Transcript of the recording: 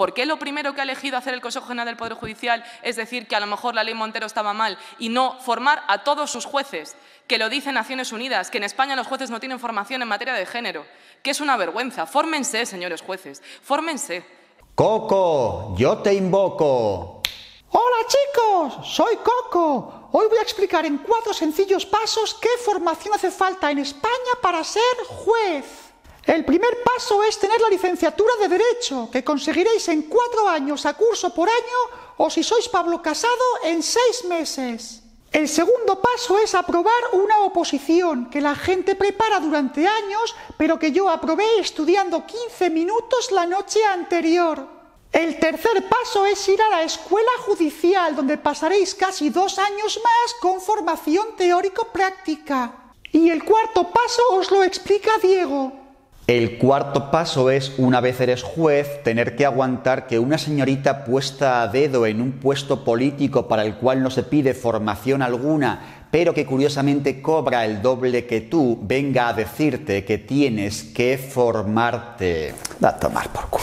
¿Por qué lo primero que ha elegido hacer el Consejo General del Poder Judicial es decir que a lo mejor la ley Montero estaba mal y no formar a todos sus jueces? Que lo dicen Naciones Unidas, que en España los jueces no tienen formación en materia de género, que es una vergüenza. Fórmense, señores jueces, fórmense. Coco, yo te invoco. Hola chicos, soy Coco. Hoy voy a explicar en cuatro sencillos pasos qué formación hace falta en España para ser juez. El primer paso es tener la licenciatura de Derecho, que conseguiréis en cuatro años a curso por año o si sois Pablo Casado en seis meses. El segundo paso es aprobar una oposición que la gente prepara durante años, pero que yo aprobé estudiando 15 minutos la noche anterior. El tercer paso es ir a la escuela judicial, donde pasaréis casi dos años más con formación teórico-práctica. Y el cuarto paso os lo explica Diego, el cuarto paso es, una vez eres juez, tener que aguantar que una señorita puesta a dedo en un puesto político para el cual no se pide formación alguna, pero que curiosamente cobra el doble que tú, venga a decirte que tienes que formarte. Da a tomar por culo.